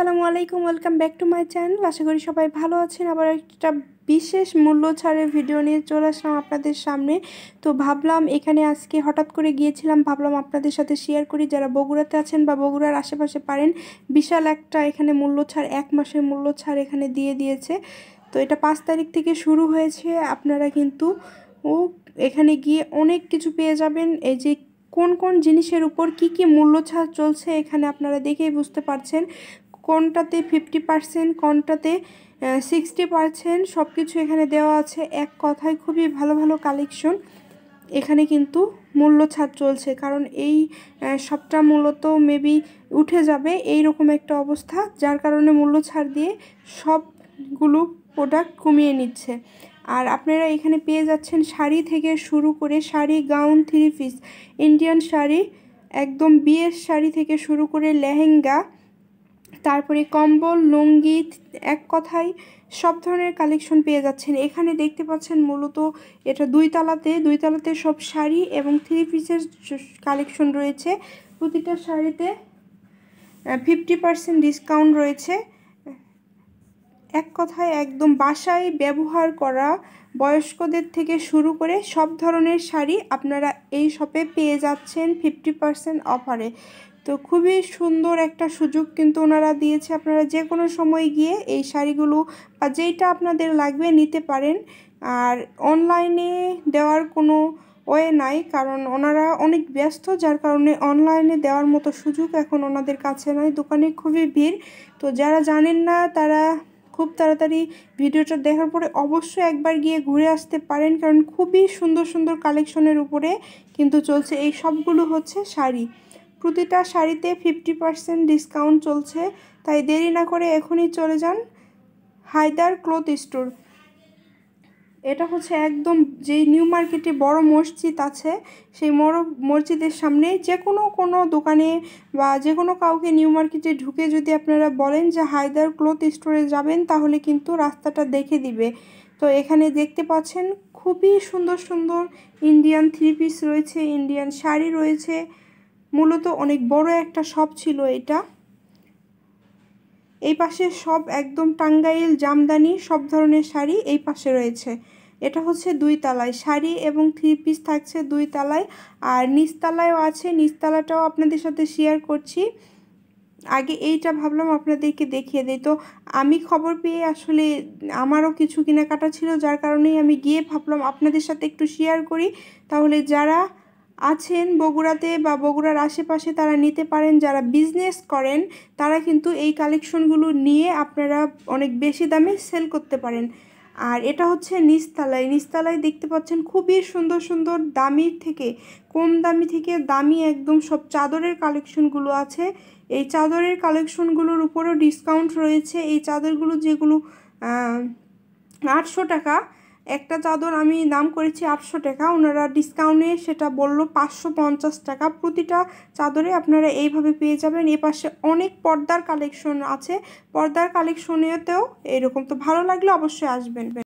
সালামু আলাইকুম welcome back to my channel আশা করি সবাই ভালো আছেন আবার একটা বিশেষ মূল্য ছাড়ের ভিডিও নিয়ে চলে আসলাম আপনাদের সামনে তো ভাবলাম এখানে আজকে হঠাৎ করে গিয়েছিলাম ভাবলাম আপনাদের সাথে শেয়ার করি যারা বগুড়াতে আছেন বা বগুড়ার আশেপাশে পারেন বিশাল একটা এখানে মূল্য ছাড় এক মাসের মূল্য ছাড় এখানে দিয়ে দিয়েছে তো এটা পাঁচ তারিখ থেকে শুরু হয়েছে আপনারা কিন্তু ও এখানে গিয়ে অনেক কিছু পেয়ে যাবেন এই যে কোন কোন জিনিসের উপর কি কি মূল্য ছাড় চলছে এখানে আপনারা দেখেই বুঝতে পারছেন কোনটাতে ফিফটি পারসেন্ট কোনটাতে সিক্সটি পারসেন্ট সব কিছু এখানে দেওয়া আছে এক কথায় খুবই ভালো ভালো কালেকশন এখানে কিন্তু মূল্য ছাড় চলছে কারণ এই সবটা মূলত মেবি উঠে যাবে এই রকম একটা অবস্থা যার কারণে মূল্য ছাড় দিয়ে সবগুলো প্রোডাক্ট কমিয়ে নিচ্ছে আর আপনারা এখানে পেয়ে যাচ্ছেন শাড়ি থেকে শুরু করে sari gown three piece Indian sari একদম বিয়ের শাড়ি থেকে শুরু করে লেহেঙ্গা তারপরে কম্বল লুঙ্গি এক কথায় সব ধরনের কালেকশন পেয়ে যাচ্ছেন এখানে দেখতে পাচ্ছেন মূলত এটা দুই তালাতে দুই তালাতে সব শাড়ি এবং থ্রি পিসের কালেকশন রয়েছে প্রতিটা শাড়িতে ফিফটি পার্সেন্ট ডিসকাউন্ট রয়েছে এক কথায় একদম বাসায় ব্যবহার করা বয়স্কদের থেকে শুরু করে সব ধরনের শাড়ি আপনারা এই শপে পেয়ে যাচ্ছেন ফিফটি পার্সেন্ট অফারে তো খুবই সুন্দর একটা সুযোগ কিন্তু ওনারা দিয়েছে আপনারা যে কোনো সময় গিয়ে এই শাড়িগুলো বা যেইটা আপনাদের লাগবে নিতে পারেন আর অনলাইনে দেওয়ার কোনো ওয়ে নাই কারণ ওনারা অনেক ব্যস্ত যার কারণে অনলাইনে দেওয়ার মতো সুযোগ এখন ওনাদের কাছে নাই দোকানে খুবই ভিড় তো যারা জানেন না তারা খুব তাড়াতাড়ি ভিডিওটা দেখার পরে অবশ্যই একবার গিয়ে ঘুরে আসতে পারেন কারণ খুবই সুন্দর সুন্দর কালেকশনের উপরে কিন্তু চলছে এই সবগুলো হচ্ছে শাড়ি প্রতিটা শাড়িতে ফিফটি পার্সেন্ট ডিসকাউন্ট চলছে তাই দেরি না করে এখনই চলে যান হায়দার ক্লোথ স্টোর এটা হচ্ছে একদম যে নিউ মার্কেটে বড় মসজিদ আছে সেই বড় মসজিদের সামনে যে কোনো কোনো দোকানে বা যে কোনো কাউকে নিউ মার্কেটে ঢুকে যদি আপনারা বলেন যে হায়দার ক্লোথ স্টোরে যাবেন তাহলে কিন্তু রাস্তাটা দেখে দিবে তো এখানে দেখতে পাচ্ছেন খুবই সুন্দর সুন্দর ইন্ডিয়ান থ্রি পিস রয়েছে ইন্ডিয়ান শাড়ি রয়েছে মূলত অনেক বড় একটা শপ ছিল এটা এই পাশে সব একদম টাঙ্গাইল জামদানি সব ধরনের শাড়ি এই পাশে রয়েছে এটা হচ্ছে দুই তালায় শাড়ি এবং থ্রি পিস থাকছে দুই তালায় আর নিচতলায়ও আছে নিচতলাটাও আপনাদের সাথে শেয়ার করছি আগে এইটা ভাবলাম আপনাদেরকে দেখিয়ে দিই তো আমি খবর পেয়ে আসলে আমারও কিছু কেনাকাটা ছিল যার কারণেই আমি গিয়ে ভাবলাম আপনাদের সাথে একটু শেয়ার করি তাহলে যারা আছেন বগুড়াতে বা বগুড়ার আশেপাশে তারা নিতে পারেন যারা বিজনেস করেন তারা কিন্তু এই কালেকশনগুলো নিয়ে আপনারা অনেক বেশি দামে সেল করতে পারেন আর এটা হচ্ছে নিচতলায় নিচতলায় দেখতে পাচ্ছেন খুবই সুন্দর সুন্দর দামি থেকে কম দামি থেকে দামি একদম সব চাদরের কালেকশনগুলো আছে এই চাদরের কালেকশনগুলোর উপরও ডিসকাউন্ট রয়েছে এই চাদরগুলো যেগুলো আটশো টাকা একটা চাদর আমি দাম করেছি আটশো টাকা ওনারা ডিসকাউন্টে সেটা বলল পাঁচশো পঞ্চাশ টাকা প্রতিটা চাদরে আপনারা এইভাবে পেয়ে যাবেন এ পাশে অনেক পর্দার কালেকশন আছে পর্দার কালেকশনেতেও এরকম তো ভালো লাগলে অবশ্যই আসবেন